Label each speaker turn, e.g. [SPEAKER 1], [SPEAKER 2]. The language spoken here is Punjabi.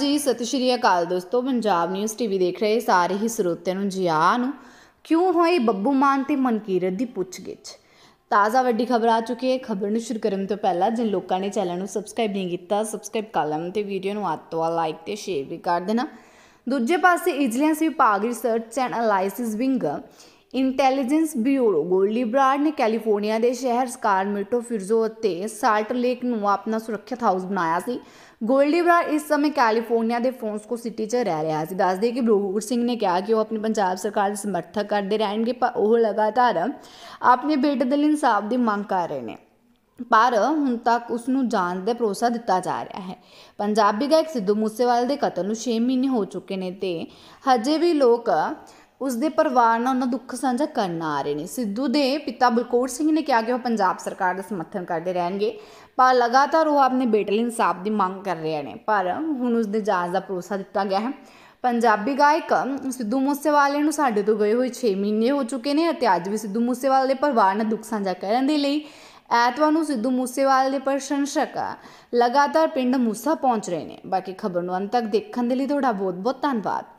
[SPEAKER 1] ਹਾਂਜੀ ਸਤਿ ਸ਼੍ਰੀ ਅਕਾਲ ਦੋਸਤੋ ਪੰਜਾਬ ਨਿਊਜ਼ ਟੀਵੀ ਦੇਖ ਰਹੇ ਸਾਰੇ ਹੀ ਸਰੋਤਿਆਂ ਨੂੰ ਜੀ ਆਇਆਂ ਨੂੰ ਕਿਉਂ ਹੋਈ ਬੱਬੂ ਮਾਨ ਤੇ ਮਨਕੀਰਤ ਦੀ ਪੁੱਛਗਿੱਛ ਤਾਜ਼ਾ ਵੱਡੀ ਖਬਰ ਆ ਚੁੱਕੀ ਹੈ ਖਬਰ ਨੂੰ ਸ਼ੁਰੂ ਕਰਨ ਤੋਂ ਪਹਿਲਾਂ ਜਿਨ ਲੋਕਾਂ ਨੇ ਚੈਨਲ ਨੂੰ ਸਬਸਕ੍ਰਾਈਬ ਨਹੀਂ ਕੀਤਾ ਸਬਸਕ੍ਰਾਈਬ ਕਰ ਲੈਣ ਤੇ ਵੀਡੀਓ ਨੂੰ ਹੱਥ ਤੋਂ ਲਾਈਕ ਤੇ ਸ਼ੇਅਰ ਵੀ ਕਰ ਦੇਣਾ ਦੂਜੇ ਪਾਸੇ ਇਜਲੀਅੰਸ ਵਿਭਾਗ research and analysis wing intelligence bureau Goldy Brar ਨੇ ਕੈਲੀਫੋਰਨੀਆ ਦੇ ਸ਼ਹਿਰ ਸਕਾਰਮਿਟੋ ਫਿਰਜ਼ੋ ਅਤੇ ਸਾਲਟ ਲੇਕ ਨੂੰ ਆਪਣਾ ਸੁਰੱਖਿਅਤ ਹਾਊਸ ਬਣਾਇਆ ਸੀ ਗੋਲਡੀ ਬਰਾਡ ਇਸ ਸਮੇਂ ਕੈਲੀਫੋਰਨੀਆ ਦੇ ਫੋਨਸਕੋ ਸਿਟੀ 'ਚ ਰਹਿ ਰਿਹਾ ਸੀ ਦੱਸਦੇ ਕਿ ਬਲੂਰ ਸਿੰਘ ਨੇ ਕਿਹਾ ਕਿ ਉਹ ਆਪਣੀ ਪੰਜਾਬ ਸਰਕਾਰ ਦੇ ਸਮਰਥਕ ਕਰਦੇ ਰਹਿਣਗੇ ਪਰ ਉਹ ਲਗਾਤਾਰ ਆਪਣੇ ਬੇਟ ਦੇ ਲਈ ਇਨਸਾਫ ਦੀ ਮੰਗ ਕਰ ਰਹੇ ਨੇ ਪਰ ਹੁਣ ਤੱਕ ਉਸ ਨੂੰ ਜਾਨ ਦੇ ਭਰੋਸਾ ਦਿੱਤਾ ਜਾ ਰਿਹਾ ਹੈ ਪੰਜਾਬੀ ਗਾਇਕ ਸਿੱਧੂ ਮੂਸੇਵਾਲ ਦੇ ਕਤਲ ਨੂੰ 6 ਮਹੀਨੇ ਹੋ ਚੁੱਕੇ ਨੇ ਤੇ ਹਜੇ ਵੀ ਲੋਕ ਉਸ ਦੇ ਪਰਿਵਾਰ ਨਾਲ ਉਹਨਾਂ ਦੁੱਖ ਸਾਂਝਾ ਕਰਨ ਆ ਰਹੇ ਨੇ ਸਿੱਧੂ ਦੇ ਪਿਤਾ ਬਲਕੌਰ ਸਿੰਘ ਨੇ ਕਿਹਾ ਕਿ ਉਹ ਪੰਜਾਬ ਸਰਕਾਰ ਦਾ ਸਮਰਥਨ ਕਰਦੇ ਰਹਿਣਗੇ ਪਰ ਲਗਾਤਾਰ ਉਹ ਆਪਣੇ ਬੇਟੇ ਲਈ ਇਨਸਾਫ ਦੀ ਮੰਗ ਕਰ ਰਹੇ ਨੇ ਪਰ ਹੁਣ ਉਸ ਦੇ ਜਾਂਚ ਦਾ ਭਰੋਸਾ ਦਿੱਤਾ ਗਿਆ ਹੈ ਪੰਜਾਬੀ ਗਾਇਕ ਸਿੱਧੂ ਮੂਸੇਵਾਲੇ ਨੂੰ ਸਾਡੇ ਤੋਂ ਗਏ ਹੋਏ 6 ਮਹੀਨੇ ਹੋ ਚੁੱਕੇ ਨੇ ਅਤੇ ਅੱਜ ਵੀ ਸਿੱਧੂ ਮੂਸੇਵਾਲੇ ਦੇ ਪਰਿਵਾਰ ਨਾਲ ਦੁੱਖ ਸਾਂਝਾ ਕਰਨ ਦੇ ਲਈ ਐਤਵਾਰ ਨੂੰ ਸਿੱਧੂ ਮੂਸੇਵਾਲੇ ਦੇ ਪ੍ਰਸ਼ੰਸਕ ਲਗਾਤਾਰ ਪਿੰਡ ਮੂਸਾ ਪਹੁੰਚ ਰਹੇ ਨੇ ਬਾਕੀ ਖਬਰ ਨੂੰ ਅੰਤ ਤੱਕ ਦੇਖਣ ਦੇ ਲਈ ਤੁਹਾਡਾ ਬਹੁਤ ਬਹੁਤ ਧੰਨਵਾਦ